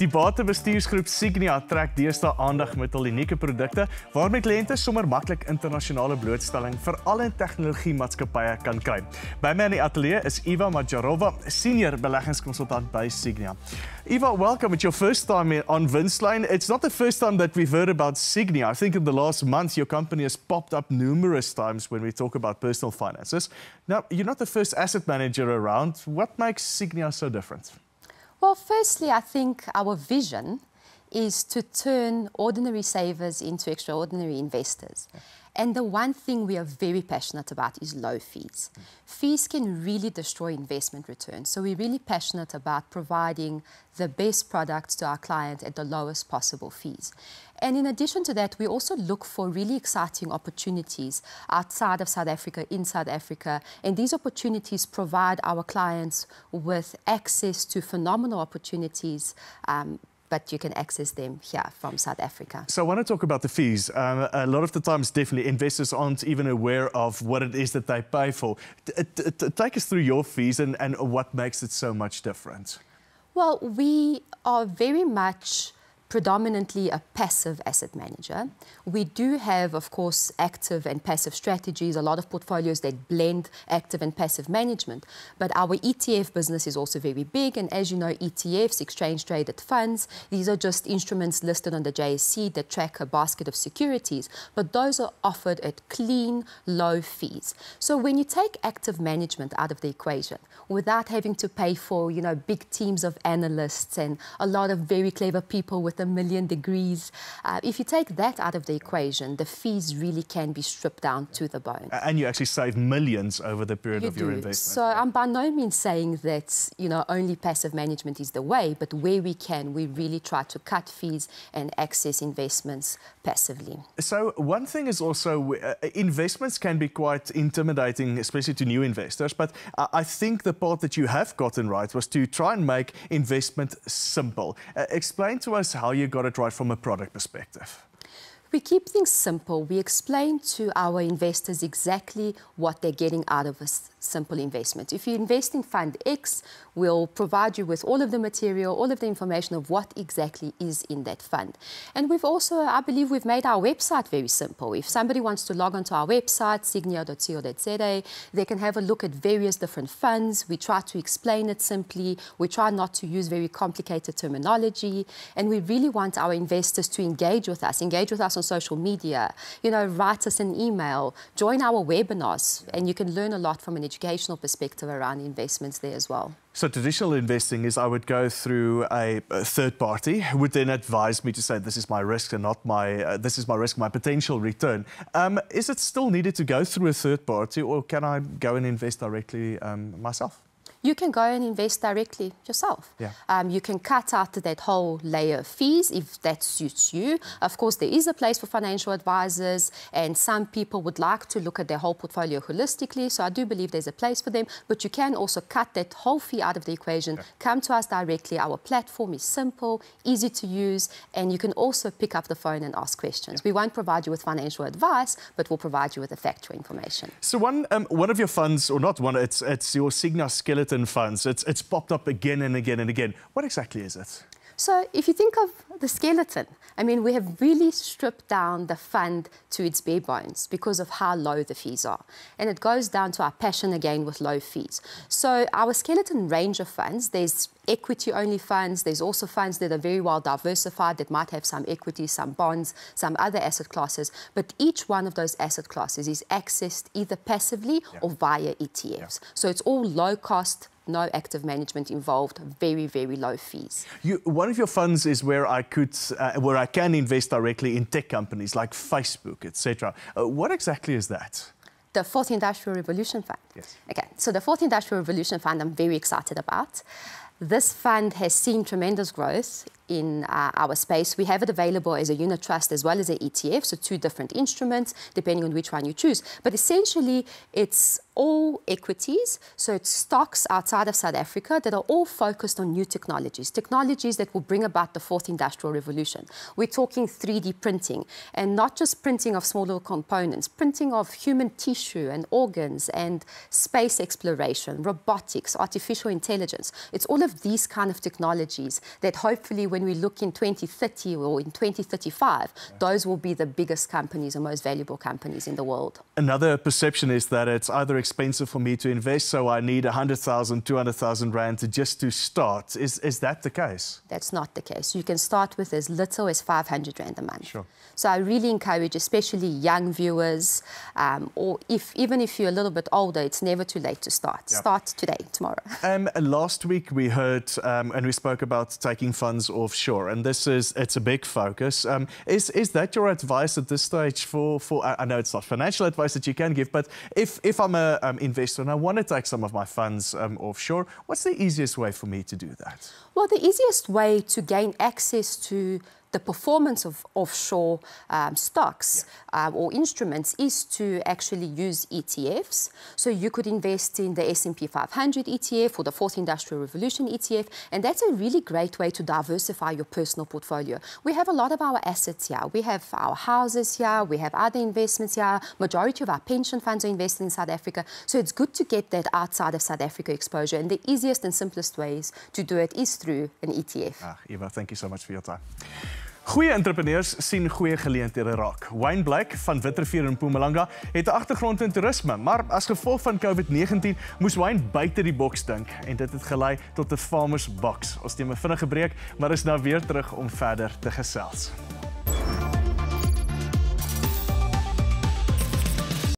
Die waterbestuursgroep Signia trek deesdae aandag met hul unieke produkte waarmee kliënte sommer maklik internasionale blootstelling vir al in tegnologiemaatskappye kan kry. By my in die ateljee is Eva Majarova, senior beleggingskonsultant by Signia. Eva, welcome. It's your first time on Winsline. It's not the first time that we've heard about Signia. I think in the last months, your company has popped up numerous times when we talk about personal finances. Now, you're not the first asset manager around. What makes Signia so different? Well, firstly, I think our vision is to turn ordinary savers into extraordinary investors. Yeah. And the one thing we are very passionate about is low fees. Mm. Fees can really destroy investment returns. So we're really passionate about providing the best products to our clients at the lowest possible fees. And in addition to that, we also look for really exciting opportunities outside of South Africa, in South Africa. And these opportunities provide our clients with access to phenomenal opportunities um, but you can access them here from South Africa. So I want to talk about the fees. Um, a lot of the times, definitely, investors aren't even aware of what it is that they pay for. T take us through your fees and, and what makes it so much different. Well, we are very much predominantly a passive asset manager. We do have, of course, active and passive strategies, a lot of portfolios that blend active and passive management. But our ETF business is also very big. And as you know, ETFs, exchange traded funds, these are just instruments listed on the JSC that track a basket of securities. But those are offered at clean, low fees. So when you take active management out of the equation, without having to pay for, you know, big teams of analysts and a lot of very clever people with the a million degrees. Uh, if you take that out of the equation, the fees really can be stripped down to the bone. And you actually save millions over the period you of do. your investment. So I'm by no means saying that, you know, only passive management is the way, but where we can, we really try to cut fees and access investments passively. So one thing is also uh, investments can be quite intimidating, especially to new investors, but I think the part that you have gotten right was to try and make investment simple. Uh, explain to us how you got it right from a product perspective? We keep things simple. We explain to our investors exactly what they're getting out of us simple investment. If you invest in Fund X, we'll provide you with all of the material, all of the information of what exactly is in that fund. And we've also, I believe, we've made our website very simple. If somebody wants to log onto our website, signia.co.za, they can have a look at various different funds. We try to explain it simply. We try not to use very complicated terminology. And we really want our investors to engage with us, engage with us on social media, you know, write us an email, join our webinars, and you can learn a lot from an educational perspective around investments there as well? So traditional investing is I would go through a, a, third party who would then advise me to say this is my risk and not my uh, this is my risk my potential return. Um, is it still needed to go through a third party or can I go and invest directly um, myself? you can go and invest directly yourself. Yeah. Um, you can cut out that whole layer of fees if that suits you. Of course, there is a place for financial advisors, and some people would like to look at their whole portfolio holistically. So I do believe there's a place for them, but you can also cut that whole fee out of the equation. Yeah. Come to us directly. Our platform is simple, easy to use, and you can also pick up the phone and ask questions. Yeah. We won't provide you with financial advice, but we'll provide you with the factual information. So one um, one of your funds, or not one, it's it's your Signa skeleton Clifton fans. It's, it's popped up again and again and again. What exactly is it? So if you think of the skeleton, I mean, we have really stripped down the fund to its bare bones because of how low the fees are. And it goes down to our passion again with low fees. So our skeleton range of funds, there's equity-only funds, there's also funds that are very well diversified that might have some equity, some bonds, some other asset classes, but each one of those asset classes is accessed either passively yeah. or via ETFs. Yeah. So it's all low cost, no active management involved, very, very low fees. You, one of your funds is where I could, uh, where I can invest directly in tech companies like Facebook, etc. Uh, what exactly is that? The Fourth Industrial Revolution Fund. Yes. Okay, so the Fourth Industrial Revolution Fund I'm very excited about. This fund has seen tremendous growth in uh, our space. We have it available as a unit trust as well as an ETF, so two different instruments, depending on which one you choose. But essentially, it's all equities, so it's stocks outside of South Africa that are all focused on new technologies, technologies that will bring about the fourth industrial revolution. We're talking 3D printing, and not just printing of smaller components, printing of human tissue and organs and space exploration, robotics, artificial intelligence. It's all of these kind of technologies that hopefully when we look in 2030 or in 2035, yeah. those will be the biggest companies and most valuable companies in the world. Another perception is that it's either expensive for me to invest, so I need 100,000, 200,000 rand to just to start. Is, is that the case? That's not the case. You can start with as little as 500 rand a month. Sure. So I really encourage, especially young viewers, um, or if even if you're a little bit older, it's never too late to start. Yep. Start today, tomorrow. Um, last week we heard um, and we spoke about taking funds or offshore, and this is it's a big focus. Um, is is that your advice at this stage for for? I know it's not financial advice that you can give, but if if I'm an um, investor and I want to take some of my funds um, offshore, what's the easiest way for me to do that? Well, the easiest way to gain access to the performance of offshore um, stocks yeah. Um, or instruments is to actually use ETFs. So you could invest in the S&P 500 ETF or the Fourth Industrial Revolution ETF, and that's a really great way to diversify your personal portfolio. We have a lot of our assets here. We have our houses here. We have other investments here. Majority of our pension funds are invested in South Africa. So it's good to get that outside of South Africa exposure. And the easiest and simplest ways to do it is through an ETF. Ah, Eva, thank you so much for your time. Goeie entrepreneurs sien goeie geleenthede raak. Wayne Blake van Witrifuur in Mpumalanga het 'n agtergrond in toerisme, maar as gevolg van COVID-19 moes Wayne buite die boks dink en dit het gelei tot 'n farmer's box. Ons neem 'n vinnige breek, maar is nou weer terug om verder te gesels.